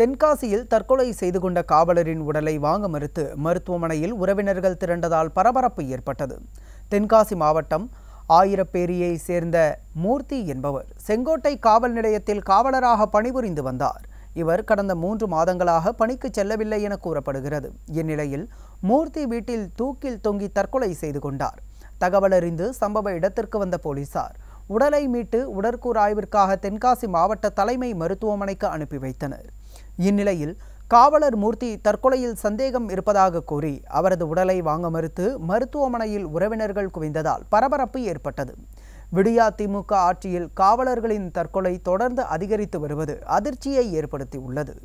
தென்காசியில் தற்கொலை செய்து கொண்ட காவலரின் உடலை வாங்க மறுத்து மருத்துவமனையில் உறவினர்கள் திரண்டதால் பரபரப்பு ஏற்பட்டது தென்காசி மாவட்டம் ஆயிரப்பேரியை சேர்ந்த மூர்த்தி என்பவர் செங்கோட்டை காவல் நிலையத்தில் காவலராக பணிபுரிந்து வந்தார் இவர் கடந்த மூன்று மாதங்களாக பணிக்கு செல்லவில்லை என கூறப்படுகிறது இந்நிலையில் மூர்த்தி வீட்டில் தூக்கில் தொங்கி தற்கொலை செய்து கொண்டார் தகவலறிந்து சம்பவ இடத்திற்கு வந்த போலீசார் உடலை மீட்டு உடற்கூர் ஆய்விற்காக தென்காசி மாவட்ட தலைமை மருத்துவமனைக்கு அனுப்பி வைத்தனர் இந்நிலையில் காவலர் மூர்த்தி தற்கொலையில் சந்தேகம் இருப்பதாக கூறி அவரது உடலை வாங்க மறுத்து மருத்துவமனையில் உறவினர்கள் குவிந்ததால் பரபரப்பு ஏற்பட்டது விடியா திமுக ஆட்சியில் காவலர்களின் தற்கொலை தொடர்ந்து அதிகரித்து வருவது அதிர்ச்சியை ஏற்படுத்தியுள்ளது